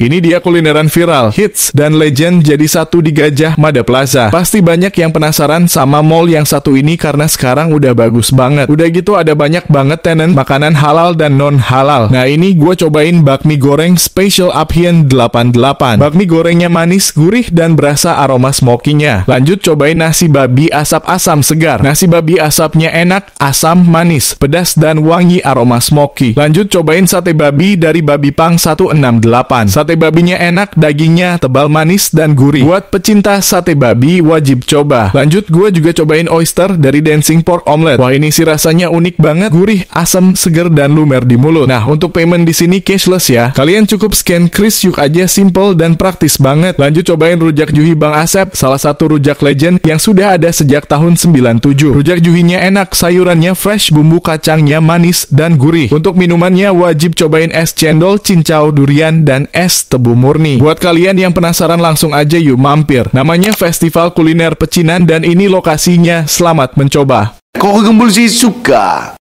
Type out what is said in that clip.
Ini dia kulineran viral, hits, dan legend jadi satu di Gajah Mada Plaza. Pasti banyak yang penasaran sama mall yang satu ini karena sekarang udah bagus banget. Udah gitu ada banyak banget tenant makanan halal dan non-halal. Nah ini gue cobain bakmi goreng Special Aphian 88. Bakmi gorengnya manis, gurih, dan berasa aroma smokinya. Lanjut cobain nasi babi asap asam segar. Nasi babi asapnya enak, asam, manis, pedas, dan wangi aroma smoky. Lanjut cobain sate babi dari babi pang 168. Sate Sate babinya enak, dagingnya tebal manis dan gurih. Buat pecinta sate babi, wajib coba. Lanjut, gue juga cobain oyster dari Dancing Pork omelet. Wah, ini sih rasanya unik banget. Gurih, asam, seger, dan lumer di mulut. Nah, untuk payment di sini cashless ya. Kalian cukup scan Kris Yuk aja, simple dan praktis banget. Lanjut, cobain rujak juhi Bang Asep, salah satu rujak legend yang sudah ada sejak tahun 97. Rujak juhinya enak, sayurannya fresh, bumbu kacangnya manis dan gurih. Untuk minumannya, wajib cobain es cendol, cincau, durian, dan es tebu murni. Buat kalian yang penasaran langsung aja yuk mampir. Namanya Festival Kuliner Pecinan dan ini lokasinya. Selamat mencoba. Kok gembul sih suka?